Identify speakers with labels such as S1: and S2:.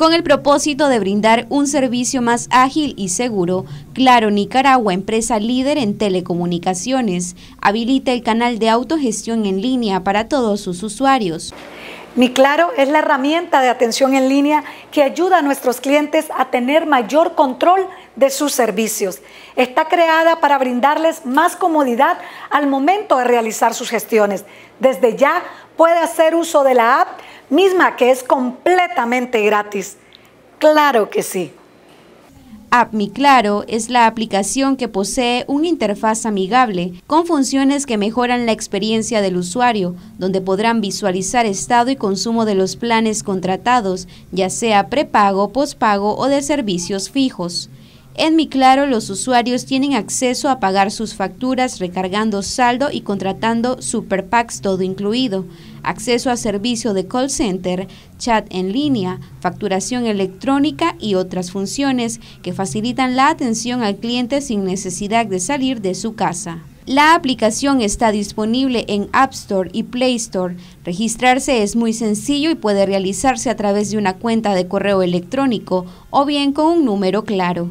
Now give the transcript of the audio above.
S1: con el propósito de brindar un servicio más ágil y seguro. Claro Nicaragua, empresa líder en telecomunicaciones, habilita el canal de autogestión en
S2: línea para todos sus usuarios. Mi Claro es la herramienta de atención en línea que ayuda a nuestros clientes a tener mayor control de sus servicios. Está creada para brindarles más comodidad al momento de realizar sus gestiones. Desde ya puede hacer uso de la app misma que es completamente gratis. Claro que sí. Mi Claro es la aplicación
S1: que posee una interfaz amigable con funciones que mejoran la experiencia del usuario, donde podrán visualizar estado y consumo de los planes contratados, ya sea prepago, pospago o de servicios fijos. En Mi Claro, los usuarios tienen acceso a pagar sus facturas recargando saldo y contratando Super Packs todo incluido, acceso a servicio de call center, chat en línea, facturación electrónica y otras funciones que facilitan la atención al cliente sin necesidad de salir de su casa. La aplicación está disponible en App Store y Play Store. Registrarse es muy sencillo y puede realizarse a través de una cuenta de correo electrónico o bien con un número claro.